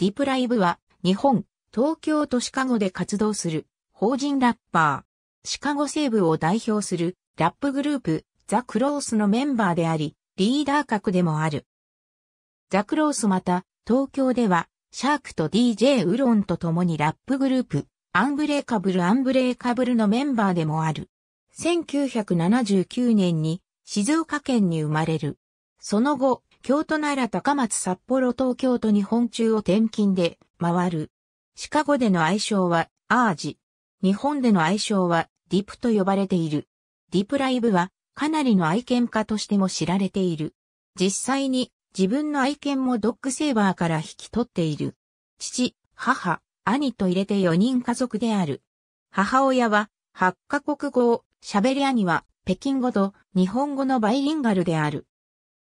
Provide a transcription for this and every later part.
ディプライブは、日本、東京とシカゴで活動する、法人ラッパー。シカゴ西部を代表する、ラップグループ、ザ・クロースのメンバーであり、リーダー格でもある。ザ・クロースまた、東京では、シャークと DJ ウロンと共にラップグループ、アンブレーカブル・アンブレーカブルのメンバーでもある。1979年に静岡県に生まれる。その後、京都奈良高松札幌東京都日本中を転勤で回る。シカゴでの愛称はアージ。日本での愛称はディプと呼ばれている。ディプライブはかなりの愛犬家としても知られている。実際に自分の愛犬もドッグセーバーから引き取っている。父、母、兄と入れて4人家族である。母親は8カ国語を喋り兄は北京語と日本語のバイリンガルである。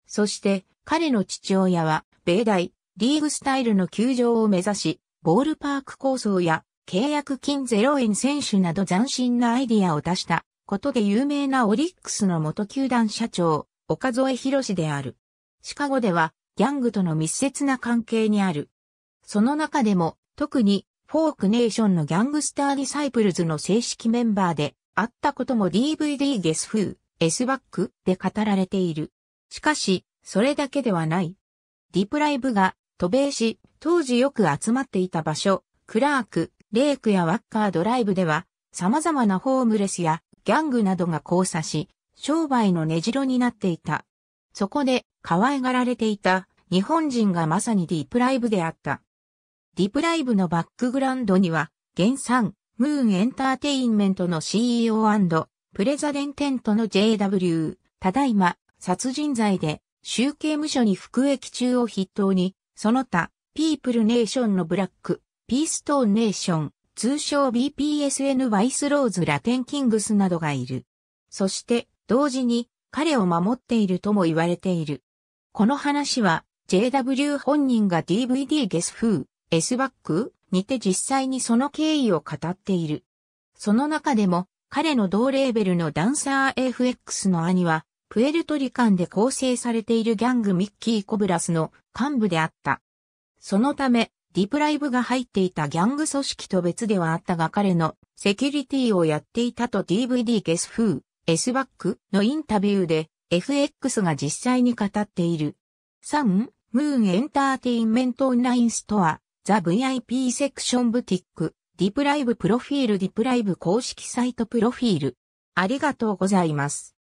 そして彼の父親は米大リーグスタイルの球場を目指し、ボールパーク構想や契約金0円選手など斬新なアイディアを出したことで有名なオリックスの元球団社長、岡添博である。シカゴではギャングとの密接な関係にある。その中でも特にフォークネーションのギャングスターディサイプルズの正式メンバーであったことも DVD ゲス風、S バックで語られている。しかし、それだけではない。ディプライブが渡米し、当時よく集まっていた場所、クラーク、レイクやワッカードライブでは、様々なホームレスやギャングなどが交差し、商売の根城になっていた。そこで、可愛がられていた日本人がまさにディプライブであった。ディプライブのバックグラウンドには、原産、ムーンエンターテインメントの CEO& プレザデンテントの JW、ただいま、殺人罪で、州刑務所に服役中を筆頭に、その他、ピープルネーションのブラック、ピーストーンネーション、通称 BPSN バイスローズラテンキングスなどがいる。そして、同時に、彼を守っているとも言われている。この話は、JW 本人が DVD ゲスフー、S バックにて実際にその経緯を語っている。その中でも、彼の同レーベルのダンサー FX の兄は、プエルトリカンで構成されているギャングミッキー・コブラスの幹部であった。そのため、ディプライブが入っていたギャング組織と別ではあったが彼のセキュリティをやっていたと DVD ゲスフエ S バックのインタビューで FX が実際に語っている。3、ムーンエンターテインメントオンラインストア、ザ VIP セクションブティック、ディプライブプロフィールディプライブ公式サイトプロフィール。ありがとうございます。